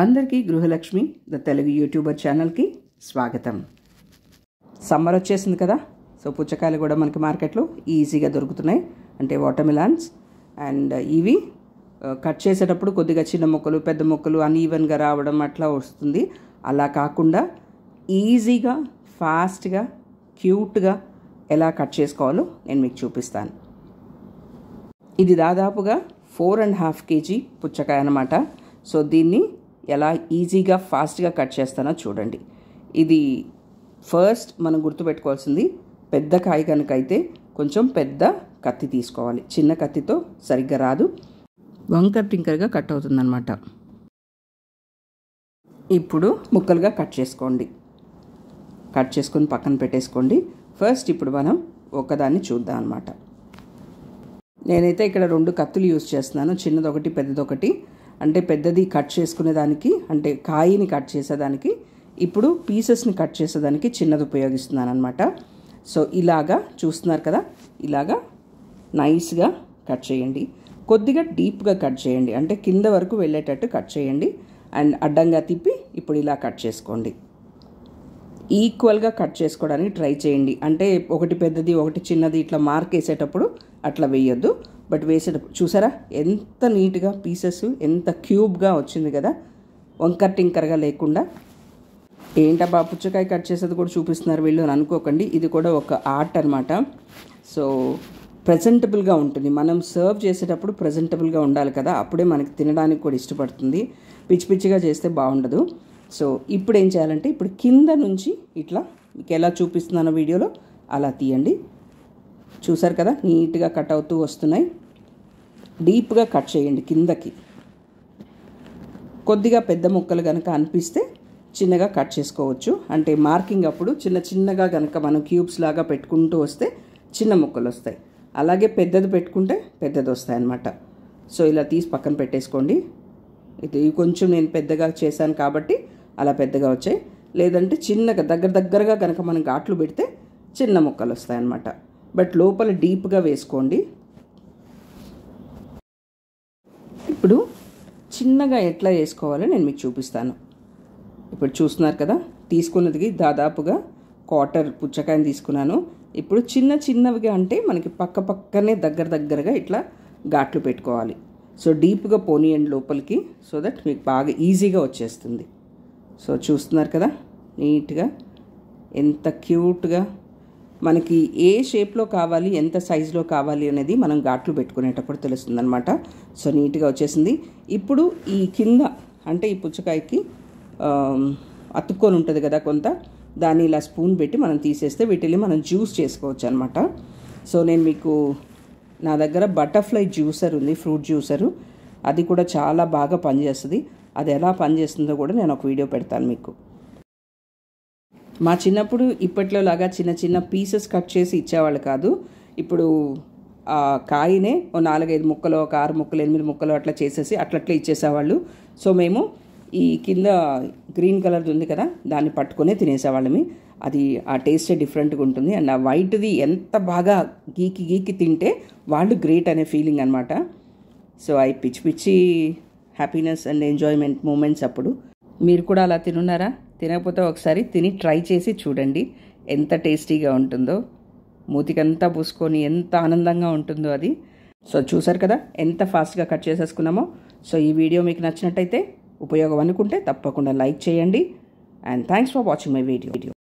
అందరికీ గృహలక్ష్మి the Telugu YouTuber ఛానల్కి స్వాగతం సమ్మర్ వచ్చేసింది కదా సో పుచ్చకాయలు కూడా మనకి మార్కెట్లో ఈజీగా దొరుకుతున్నాయి అంటే వాటర్మిలాన్స్ అండ్ ఇవి కట్ చేసేటప్పుడు కొద్దిగా చిన్న మొక్కలు పెద్ద మొక్కలు అన్ఈవెన్గా రావడం అట్లా వస్తుంది అలా కాకుండా ఈజీగా ఫాస్ట్గా క్యూట్గా ఎలా కట్ చేసుకోవాలో నేను మీకు చూపిస్తాను ఇది దాదాపుగా ఫోర్ అండ్ హాఫ్ కేజీ పుచ్చకాయ అనమాట సో దీన్ని ఎలా ఈజీగా ఫాస్ట్గా కట్ చేస్తానో చూడండి ఇది ఫస్ట్ మనం గుర్తుపెట్టుకోవాల్సింది పెద్ద కాయ కనుక అయితే కొంచెం పెద్ద కత్తి తీసుకోవాలి చిన్న కత్తితో సరిగ్గా రాదు వంకర్ టింకర్గా కట్ అవుతుందన్నమాట ఇప్పుడు ముక్కలుగా కట్ చేసుకోండి కట్ చేసుకొని పక్కన పెట్టేసుకోండి ఫస్ట్ ఇప్పుడు మనం ఒకదాన్ని చూద్దాం అనమాట నేనైతే ఇక్కడ రెండు కత్తులు యూజ్ చేస్తున్నాను చిన్నదొకటి పెద్దదొకటి అంటే పెద్దది కట్ చేసుకునేదానికి అంటే కాయని కట్ చేసేదానికి ఇప్పుడు పీసెస్ని కట్ చేసేదానికి చిన్నది ఉపయోగిస్తున్నాను అనమాట సో ఇలాగా చూస్తున్నారు కదా ఇలాగా నైస్గా కట్ చేయండి కొద్దిగా డీప్గా కట్ చేయండి అంటే కింద వరకు వెళ్ళేటట్టు కట్ చేయండి అండ్ అడ్డంగా తిప్పి ఇప్పుడు ఇలా కట్ చేసుకోండి ఈక్వల్గా కట్ చేసుకోవడానికి ట్రై చేయండి అంటే ఒకటి పెద్దది ఒకటి చిన్నది ఇట్లా మార్క్ వేసేటప్పుడు అట్లా వేయొద్దు బట్ వేసేటప్పుడు చూసారా ఎంత నీట్గా పీసెస్ ఎంత క్యూబ్గా వచ్చింది కదా వంకర్ టింకర్గా లేకుండా బా పుచ్చకాయ కట్ చేసేది కూడా చూపిస్తున్నారు వీళ్ళు అని అనుకోకండి ఇది కూడా ఒక ఆర్ట్ అనమాట సో ప్రజెంటబుల్గా ఉంటుంది మనం సర్వ్ చేసేటప్పుడు ప్రజెంటబుల్గా ఉండాలి కదా అప్పుడే మనకి తినడానికి కూడా ఇష్టపడుతుంది పిచ్చి పిచ్చిగా చేస్తే బాగుండదు సో ఇప్పుడు ఏం చేయాలంటే ఇప్పుడు కింద నుంచి ఇట్లా మీకు ఎలా చూపిస్తున్నానో వీడియోలో అలా తీయండి చూసారు కదా నీట్గా కట్ అవుతూ వస్తున్నాయి డీప్గా కట్ చేయండి కిందకి కొద్దిగా పెద్ద ముక్కలు కనుక అనిపిస్తే చిన్నగా కట్ చేసుకోవచ్చు అంటే మార్కింగ్ అప్పుడు చిన్న చిన్నగా కనుక మనం క్యూబ్స్ లాగా పెట్టుకుంటూ వస్తే చిన్న ముక్కలు వస్తాయి అలాగే పెద్దది పెట్టుకుంటే పెద్దది వస్తాయి అన్నమాట సో ఇలా తీసి పక్కన పెట్టేసుకోండి ఇది కొంచెం నేను పెద్దగా చేశాను కాబట్టి అలా పెద్దగా వచ్చాయి లేదంటే చిన్నగా దగ్గర దగ్గరగా కనుక మనం ఘాట్లు పెడితే చిన్న ముక్కలు వస్తాయి అన్నమాట బట్ లోపల డీప్గా వేసుకోండి ఇప్పుడు చిన్నగా ఎట్లా వేసుకోవాలో నేను మీకు చూపిస్తాను ఇప్పుడు చూస్తున్నారు కదా తీసుకున్నది దాదాపుగా క్వార్టర్ పుచ్చకాయని తీసుకున్నాను ఇప్పుడు చిన్న చిన్నవిగా అంటే మనకి పక్క పక్కనే దగ్గర దగ్గరగా ఇట్లా ఘాట్లు పెట్టుకోవాలి సో డీప్గా పోనీయండి లోపలికి సో దట్ మీకు బాగా ఈజీగా వచ్చేస్తుంది సో చూస్తున్నారు కదా నీట్గా ఎంత క్యూట్గా మనకి ఏ షేప్లో కావాలి ఎంత సైజులో కావాలి అనేది మనం ఘాట్లు పెట్టుకునేటప్పుడు తెలుస్తుందనమాట సో నీట్గా వచ్చేసింది ఇప్పుడు ఈ కింద అంటే ఈ పుచ్చకాయకి అతుక్కొని ఉంటుంది కదా కొంత దాన్ని ఇలా స్పూన్ పెట్టి మనం తీసేస్తే వీటిని మనం జ్యూస్ చేసుకోవచ్చు అనమాట సో నేను మీకు నా దగ్గర బటర్ఫ్లై జ్యూసర్ ఉంది ఫ్రూట్ జ్యూసరు అది కూడా చాలా బాగా పనిచేస్తుంది అది ఎలా పనిచేస్తుందో కూడా నేను ఒక వీడియో పెడతాను మీకు మా చిన్నప్పుడు ఇప్పట్లో లాగా చిన్న చిన్న పీసెస్ కట్ చేసి ఇచ్చేవాళ్ళు కాదు ఇప్పుడు ఆ కాయనే ఓ నాలుగైదు ముక్కలు ఒక ఆరు ముక్కలు ఎనిమిది ముక్కలు అట్లా చేసేసి అట్లట్లా ఇచ్చేసేవాళ్ళు సో మేము ఈ కింద గ్రీన్ కలర్ది ఉంది కదా దాన్ని పట్టుకునే తినేసేవాళ్ళమి అది ఆ టేస్టే డిఫరెంట్గా ఉంటుంది అండ్ ఆ వైట్ది ఎంత బాగా గీకి గీకి తింటే వాళ్ళు గ్రేట్ అనే ఫీలింగ్ అనమాట సో అవి పిచ్చి పిచ్చి హ్యాపీనెస్ అండ్ ఎంజాయ్మెంట్ మూమెంట్స్ అప్పుడు మీరు కూడా అలా తినున్నారా తినకపోతే ఒకసారి తిని ట్రై చేసి చూడండి ఎంత టేస్టీగా ఉంటుందో మూతికంతా పూసుకొని ఎంత ఆనందంగా ఉంటుందో అది సో చూసారు కదా ఎంత ఫాస్ట్గా కట్ చేసేసుకున్నామో సో ఈ వీడియో మీకు నచ్చినట్టయితే ఉపయోగం అనుకుంటే తప్పకుండా లైక్ చేయండి and thanks for watching my video